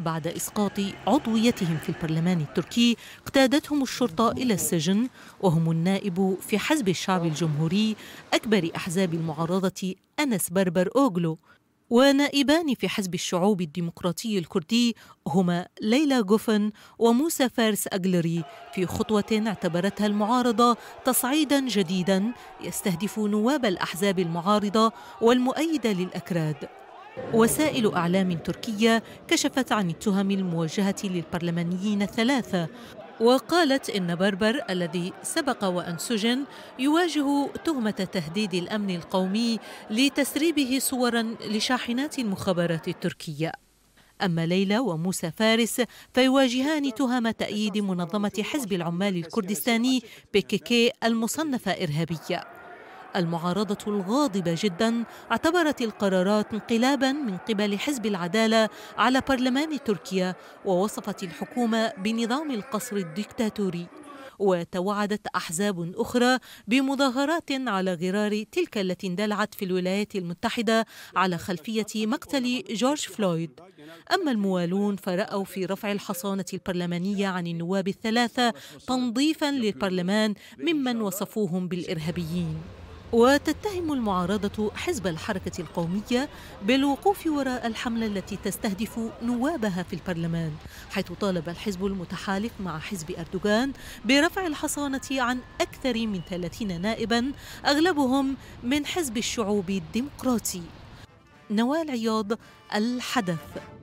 بعد إسقاط عضويتهم في البرلمان التركي اقتادتهم الشرطة إلى السجن وهم النائب في حزب الشعب الجمهوري أكبر أحزاب المعارضة أنس بربر أوغلو ونائبان في حزب الشعوب الديمقراطي الكردي هما ليلى جوفن وموسى فارس أجلري في خطوة اعتبرتها المعارضة تصعيدا جديدا يستهدف نواب الأحزاب المعارضة والمؤيدة للأكراد وسائل أعلام تركية كشفت عن التهم الموجهة للبرلمانيين الثلاثة وقالت إن بربر الذي سبق وأن سجن يواجه تهمة تهديد الأمن القومي لتسريبه صورا لشاحنات المخابرات التركية أما ليلى وموسى فارس فيواجهان تهم تأييد منظمة حزب العمال الكردستاني بكيكي المصنفة إرهابية المعارضة الغاضبة جدا اعتبرت القرارات انقلابا من قبل حزب العدالة على برلمان تركيا ووصفت الحكومة بنظام القصر الدكتاتوري وتوعدت احزاب اخرى بمظاهرات على غرار تلك التي اندلعت في الولايات المتحده على خلفيه مقتل جورج فلويد اما الموالون فراوا في رفع الحصانه البرلمانيه عن النواب الثلاثه تنظيفا للبرلمان ممن وصفوهم بالارهابيين وتتهم المعارضة حزب الحركة القومية بالوقوف وراء الحملة التي تستهدف نوابها في البرلمان حيث طالب الحزب المتحالف مع حزب أردوغان برفع الحصانة عن أكثر من 30 نائبا أغلبهم من حزب الشعوب الديمقراطي نوال عياض الحدث